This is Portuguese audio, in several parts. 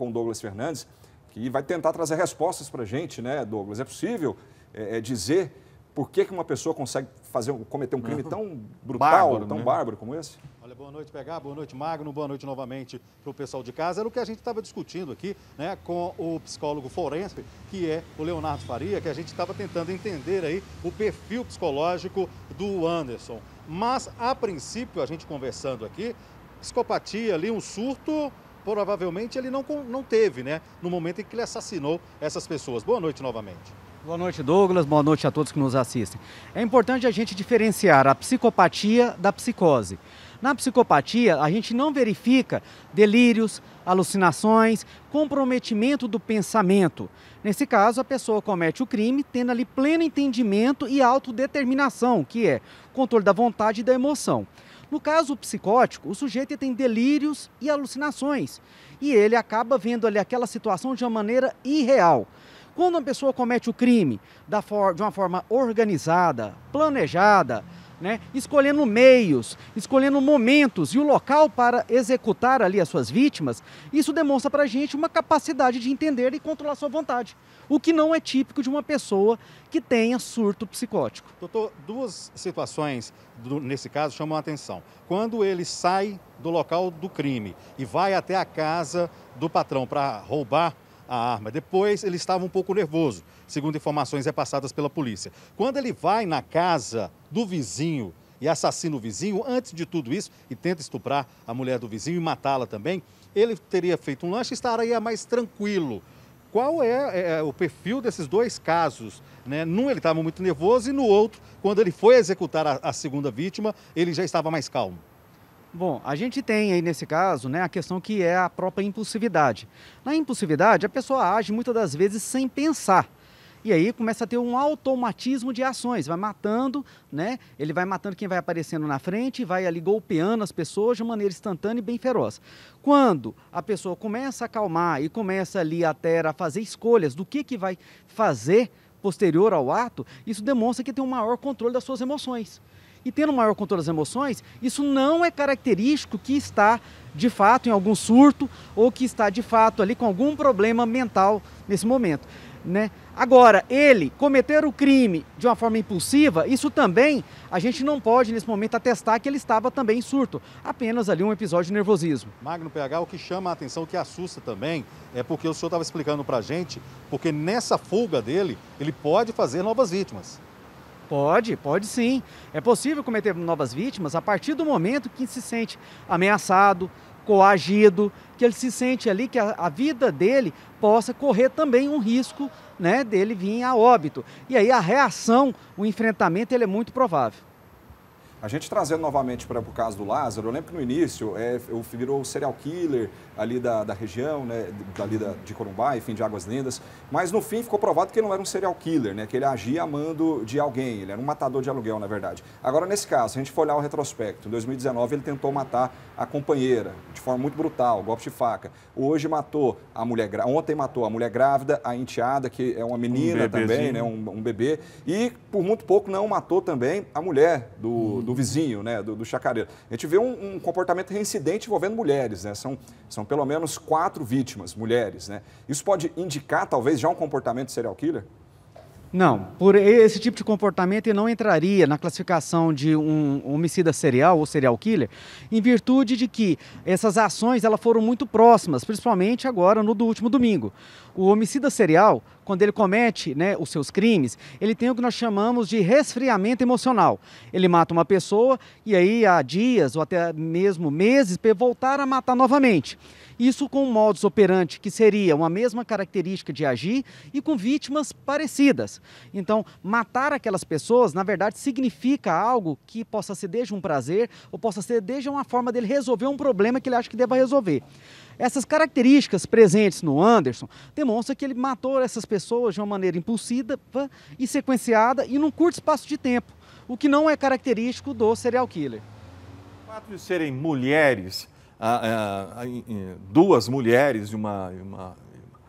com Douglas Fernandes, que vai tentar trazer respostas para a gente, né, Douglas? É possível é, é dizer por que, que uma pessoa consegue fazer, cometer um crime uhum. tão brutal, bárbaro, tão né? bárbaro como esse? Olha, boa noite, pegar, boa noite, Magno, boa noite novamente para o pessoal de casa. Era o que a gente estava discutindo aqui né, com o psicólogo forense, que é o Leonardo Faria, que a gente estava tentando entender aí o perfil psicológico do Anderson. Mas, a princípio, a gente conversando aqui, psicopatia ali, um surto provavelmente ele não, não teve, né? No momento em que ele assassinou essas pessoas. Boa noite novamente. Boa noite, Douglas. Boa noite a todos que nos assistem. É importante a gente diferenciar a psicopatia da psicose. Na psicopatia, a gente não verifica delírios, alucinações, comprometimento do pensamento. Nesse caso, a pessoa comete o crime tendo ali pleno entendimento e autodeterminação, que é controle da vontade e da emoção. No caso psicótico, o sujeito tem delírios e alucinações e ele acaba vendo ali aquela situação de uma maneira irreal. Quando uma pessoa comete o crime de uma forma organizada, planejada, né? escolhendo meios, escolhendo momentos e o local para executar ali as suas vítimas, isso demonstra para a gente uma capacidade de entender e controlar sua vontade, o que não é típico de uma pessoa que tenha surto psicótico. Doutor, duas situações do, nesse caso chamam a atenção. Quando ele sai do local do crime e vai até a casa do patrão para roubar a arma. Depois ele estava um pouco nervoso, segundo informações repassadas é pela polícia. Quando ele vai na casa do vizinho e assassina o vizinho, antes de tudo isso, e tenta estuprar a mulher do vizinho e matá-la também, ele teria feito um lanche e estaria mais tranquilo. Qual é, é, é o perfil desses dois casos? Né? Num ele estava muito nervoso e no outro, quando ele foi executar a, a segunda vítima, ele já estava mais calmo. Bom, a gente tem aí nesse caso né, a questão que é a própria impulsividade. Na impulsividade, a pessoa age muitas das vezes sem pensar. E aí começa a ter um automatismo de ações, vai matando, né? Ele vai matando quem vai aparecendo na frente, vai ali golpeando as pessoas de maneira instantânea e bem feroz. Quando a pessoa começa a acalmar e começa ali até a fazer escolhas do que, que vai fazer posterior ao ato, isso demonstra que tem um maior controle das suas emoções. E tendo um maior controle das emoções, isso não é característico que está de fato em algum surto ou que está de fato ali com algum problema mental nesse momento. Né? Agora, ele cometer o crime de uma forma impulsiva, isso também a gente não pode nesse momento atestar que ele estava também em surto, apenas ali um episódio de nervosismo. Magno PH, o que chama a atenção, o que assusta também, é porque o senhor estava explicando para a gente, porque nessa fuga dele, ele pode fazer novas vítimas. Pode, pode sim. É possível cometer novas vítimas a partir do momento que se sente ameaçado, coagido, que ele se sente ali que a, a, vida dele possa correr também um risco né, dele vir a óbito. E aí a reação, o enfrentamento, ele é muito provável. A gente trazendo novamente para o caso do Lázaro, eu lembro que no início é, o virou serial killer ali da, da região, né, dali da, de Corumbá, enfim, de Águas Lindas, mas no fim ficou provado que ele não era um serial killer, né, que ele agia amando mando de alguém, ele era um matador de aluguel, na verdade. Agora, nesse caso, se a gente for olhar o retrospecto, em 2019 ele tentou matar a companheira de forma muito brutal, golpe de faca. Hoje matou a mulher, ontem matou a mulher grávida, a enteada, que é uma menina um também, né, um, um, bebê, e por muito pouco não matou também a mulher do, hum. do do vizinho, né, do, do chacareiro. A gente vê um, um, comportamento reincidente envolvendo mulheres, né? São, são pelo menos quatro vítimas, mulheres, né? Isso pode indicar, talvez, já um comportamento serial killer? Não, por esse tipo de comportamento ele não entraria na classificação de um homicida serial ou serial killer, em virtude de que essas ações elas foram muito próximas, principalmente agora no do último domingo. O homicida serial, quando ele comete né, os seus crimes, ele tem o que nós chamamos de resfriamento emocional. Ele mata uma pessoa e aí há dias ou até mesmo meses para voltar a matar novamente. Isso com um modus operandi que seria uma mesma característica de agir e com vítimas parecidas. Então, matar aquelas pessoas, na verdade, significa algo que possa ser desde um prazer ou possa ser desde uma forma dele resolver um problema que ele acha que deva resolver. Essas características presentes no Anderson demonstram que ele matou essas pessoas de uma maneira impulsiva e sequenciada e num curto espaço de tempo, o que não é característico do serial killer. O fato de serem mulheres duas mulheres e uma, uma,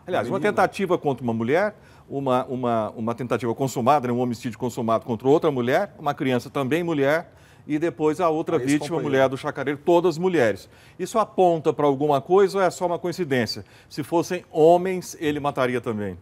Aliás, uma tentativa contra uma mulher, uma, uma, uma tentativa consumada, né, um homicídio consumado contra outra mulher, uma criança também mulher, e depois a outra vítima, mulher do chacareiro, todas mulheres. Isso aponta para alguma coisa ou é só uma coincidência? Se fossem homens, ele mataria também?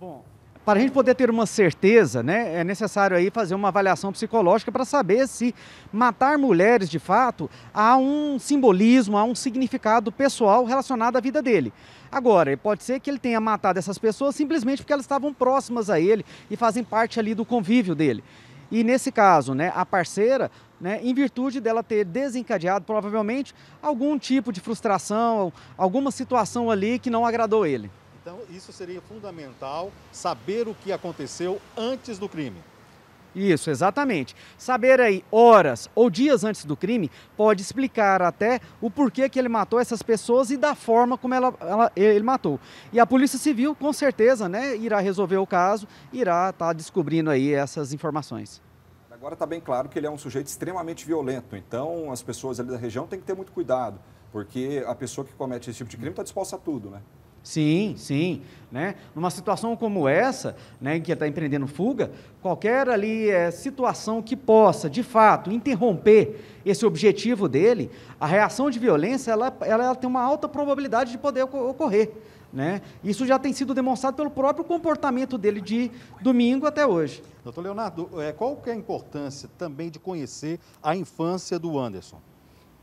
Bom, para a gente poder ter uma certeza, né, é necessário aí fazer uma avaliação psicológica para saber se matar mulheres de fato há um simbolismo, há um significado pessoal relacionado à vida dele. Agora, pode ser que ele tenha matado essas pessoas simplesmente porque elas estavam próximas a ele e fazem parte ali do convívio dele. E nesse caso, né, a parceira, né, em virtude dela ter desencadeado provavelmente algum tipo de frustração, alguma situação ali que não agradou ele. Então, isso seria fundamental saber o que aconteceu antes do crime. Isso, exatamente. Saber aí horas ou dias antes do crime pode explicar até o porquê que ele matou essas pessoas e da forma como ela, ela, ele matou. E a Polícia Civil, com certeza, né, irá resolver o caso, irá estar tá descobrindo aí essas informações. Agora está bem claro que ele é um sujeito extremamente violento, então as pessoas ali da região têm que ter muito cuidado, porque a pessoa que comete esse tipo de crime está disposta a tudo, né? Sim, sim. Né? Numa situação como essa, né, em que está empreendendo fuga, qualquer ali é, situação que possa, de fato, interromper esse objetivo dele, a reação de violência ela, ela, ela tem uma alta probabilidade de poder ocorrer. Né? Isso já tem sido demonstrado pelo próprio comportamento dele de domingo até hoje. Doutor Leonardo, é, qual que é a importância também de conhecer a infância do Anderson?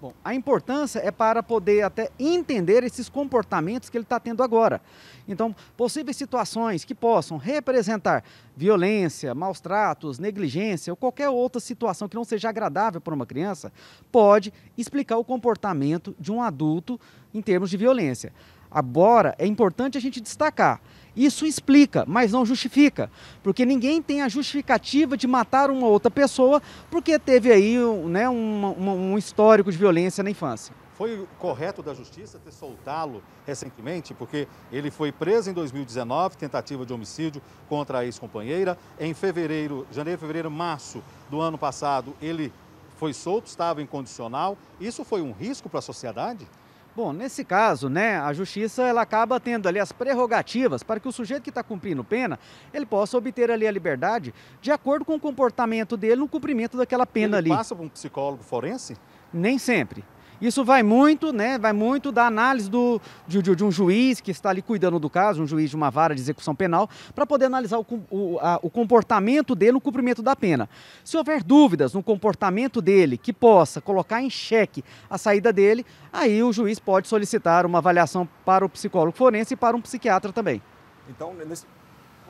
Bom, a importância é para poder até entender esses comportamentos que ele está tendo agora. Então, possíveis situações que possam representar violência, maus tratos, negligência ou qualquer outra situação que não seja agradável para uma criança, pode explicar o comportamento de um adulto em termos de violência. Agora, é importante a gente destacar isso explica, mas não justifica, porque ninguém tem a justificativa de matar uma outra pessoa porque teve aí né, um, um, histórico de violência na infância. Foi correto da justiça ter soltá-lo recentemente, porque ele foi preso em 2019, tentativa de homicídio contra a ex-companheira. Em fevereiro, janeiro, fevereiro, março do ano passado, ele foi solto, estava incondicional. Isso foi um risco para a sociedade? Bom, nesse caso, né, a justiça ela acaba tendo ali as prerrogativas para que o sujeito que está cumprindo pena, ele possa obter ali a liberdade de acordo com o comportamento dele no cumprimento daquela pena ele ali. Passa para um psicólogo forense? Nem sempre. Isso vai muito, né? Vai muito da análise do, de, de, de, um juiz que está ali cuidando do caso, um juiz de uma vara de execução penal, para poder analisar o, o, a, o, comportamento dele no cumprimento da pena. Se houver dúvidas no comportamento dele que possa colocar em xeque a saída dele, aí o juiz pode solicitar uma avaliação para o psicólogo forense e para um psiquiatra também. Então, nesse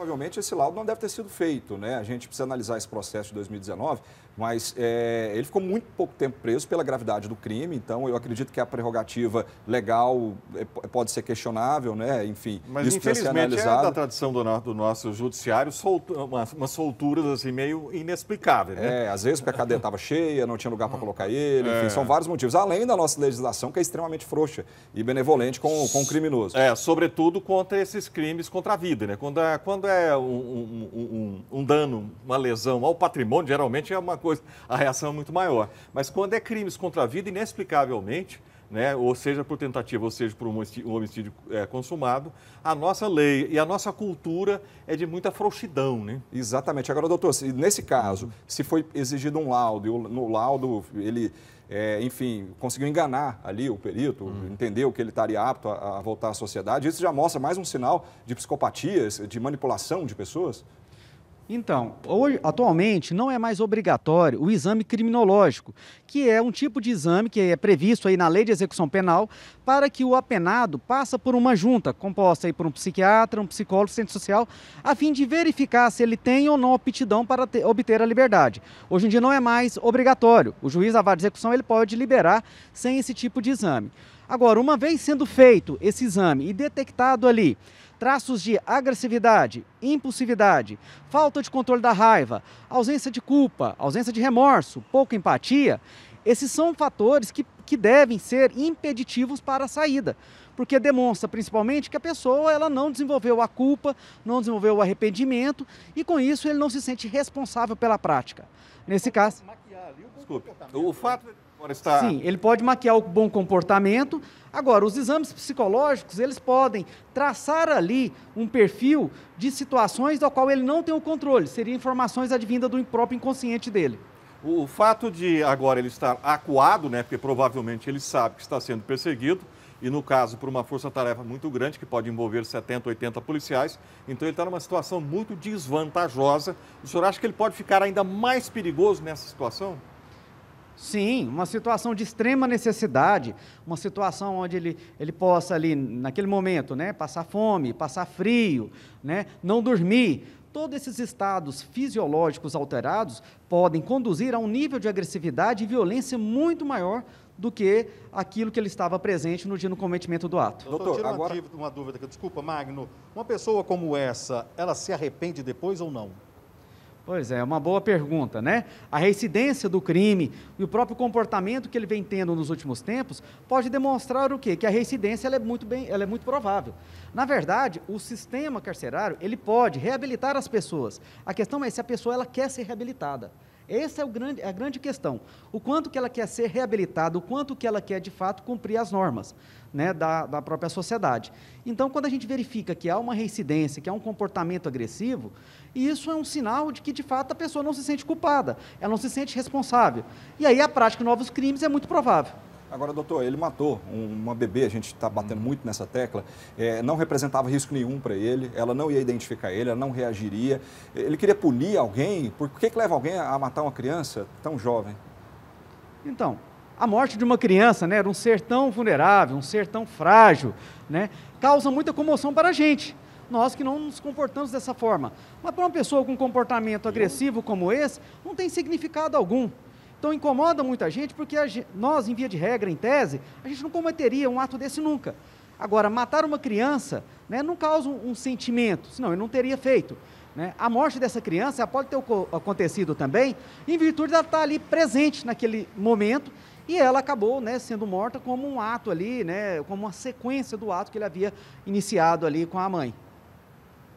provavelmente esse laudo não deve ter sido feito, né? A gente precisa analisar esse processo de 2019, mas é, ele ficou muito pouco tempo preso pela gravidade do crime, então eu acredito que a prerrogativa legal é, é, pode ser questionável, né? Enfim, mas isso infelizmente ser é da tradição do, do nosso judiciário soltu umas, umas solturas assim meio inexplicáveis, né? É, às vezes porque a cadeia estava cheia, não tinha lugar para colocar ele, enfim, é. são vários motivos, além da nossa legislação que é extremamente frouxa e benevolente com, com o criminoso. É, sobretudo contra esses crimes contra a vida, né? Quando, quando é é um, um, um, um, dano, uma lesão ao patrimônio, geralmente é uma coisa, a reação é muito maior. Mas quando é crimes contra a vida, inexplicavelmente, né, ou seja por tentativa, ou seja por um homicídio, um homicídio é, consumado, a nossa lei e a nossa cultura é de muita frouxidão, né? Exatamente. Agora, doutor, se, nesse caso, se foi exigido um laudo e no laudo ele, é, enfim, conseguiu enganar ali o perito, hum. entendeu que ele estaria apto a, a voltar à sociedade, isso já mostra mais um sinal de psicopatia, de manipulação de pessoas? Então, hoje, atualmente não é mais obrigatório o exame criminológico, que é um tipo de exame que é previsto aí na Lei de Execução Penal para que o apenado passe por uma junta composta aí por um psiquiatra, um psicólogo, centro social, a fim de verificar se ele tem ou não aptidão para ter, obter a liberdade. Hoje em dia não é mais obrigatório. O juiz da vara de execução ele pode liberar sem esse tipo de exame. Agora, uma vez sendo feito esse exame e detectado ali traços de agressividade, impulsividade, falta de controle da raiva, ausência de culpa, ausência de remorso, pouca empatia, esses são fatores que, que devem ser impeditivos para a saída, porque demonstra principalmente que a pessoa ela não desenvolveu a culpa, não desenvolveu o arrependimento e com isso ele não se sente responsável pela prática. Nesse caso. Desculpe, o fato Está... Sim, ele pode maquiar o bom comportamento. Agora, os exames psicológicos, eles podem traçar ali um perfil de situações da qual ele não tem o controle. Seriam informações advindas do próprio inconsciente dele. O, o fato de agora ele estar acuado, né, porque provavelmente ele sabe que está sendo perseguido, e no caso por uma força-tarefa muito grande, que pode envolver 70, 80 policiais. Então ele está numa situação muito desvantajosa. O senhor acha que ele pode ficar ainda mais perigoso nessa situação? Sim, uma situação de extrema necessidade, uma situação onde ele, ele possa ali, naquele momento, né, passar fome, passar frio, né, não dormir. Todos esses estados fisiológicos alterados podem conduzir a um nível de agressividade e violência muito maior do que aquilo que ele estava presente no dia no cometimento do ato. Doutor, Doutor agora... uma dúvida, desculpa, Magno. Uma pessoa como essa, ela se arrepende depois ou não? Pois é, é, uma boa pergunta, né? A reincidência do crime e o próprio comportamento que ele vem tendo nos últimos tempos pode demonstrar o quê? Que a reincidência é muito bem, ela é muito provável. Na verdade, o sistema carcerário, ele pode reabilitar as pessoas. A questão é se a pessoa ela quer ser reabilitada. Essa é grande, é a grande questão. O quanto que ela quer ser reabilitada, o quanto que ela quer, de fato, cumprir as normas né, da, da própria sociedade. Então, quando a gente verifica que há uma reincidência, que há um comportamento agressivo, isso é um sinal de que, de fato, a pessoa não se sente culpada, ela não se sente responsável. E aí a prática de novos crimes é muito provável. Agora, doutor, ele matou uma bebê, a gente está batendo uhum. muito nessa tecla, é, não representava risco nenhum para ele, ela não ia identificar ele, ela não reagiria. Ele queria punir alguém? Por que, que leva alguém a matar uma criança tão jovem? Então, a morte de uma criança, né, era um ser tão vulnerável, um ser tão frágil, né, causa muita comoção para a gente nós que não nos comportamos dessa forma. Mas para uma pessoa com um comportamento agressivo como esse, não tem significado algum. Então incomoda muita gente porque gente, nós, em via de regra, em tese, a gente não cometeria um ato desse nunca. Agora, matar uma criança né, não causa um, um sentimento, senão ele não teria feito. Né? A morte dessa criança pode ter acontecido também em virtude dela estar ali presente naquele momento e ela acabou né, sendo morta como um ato ali, né, como uma sequência do ato que ele havia iniciado ali com a mãe.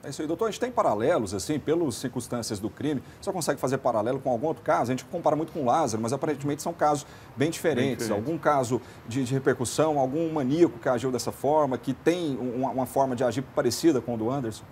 É isso aí, doutor. A gente tem paralelos, assim, pelas circunstâncias do crime. Você consegue fazer paralelo com algum outro caso? A gente compara muito com Lázaro, mas aparentemente são casos bem diferentes. Bem diferente. Algum caso de, de, repercussão, algum maníaco que agiu dessa forma, que tem uma, uma forma de agir parecida com o do Anderson?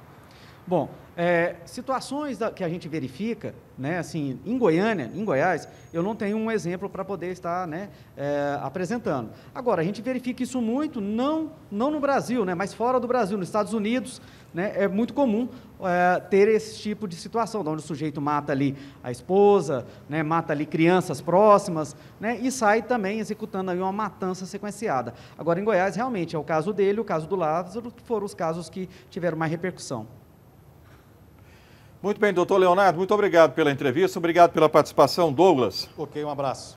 Bom, é, situações da, que a gente verifica, né, assim, em Goiânia, em Goiás, eu não tenho um exemplo para poder estar né, é, apresentando. Agora, a gente verifica isso muito, não, não no Brasil, né, mas fora do Brasil, nos Estados Unidos, né, é muito comum é, ter esse tipo de situação, onde o sujeito mata ali a esposa, né, mata ali crianças próximas, né, e sai também executando aí uma matança sequenciada. Agora, em Goiás, realmente, é o caso dele, o caso do Lázaro, que foram os casos que tiveram mais repercussão. Muito bem, doutor Leonardo, muito obrigado pela entrevista, obrigado pela participação, Douglas. Ok, um abraço.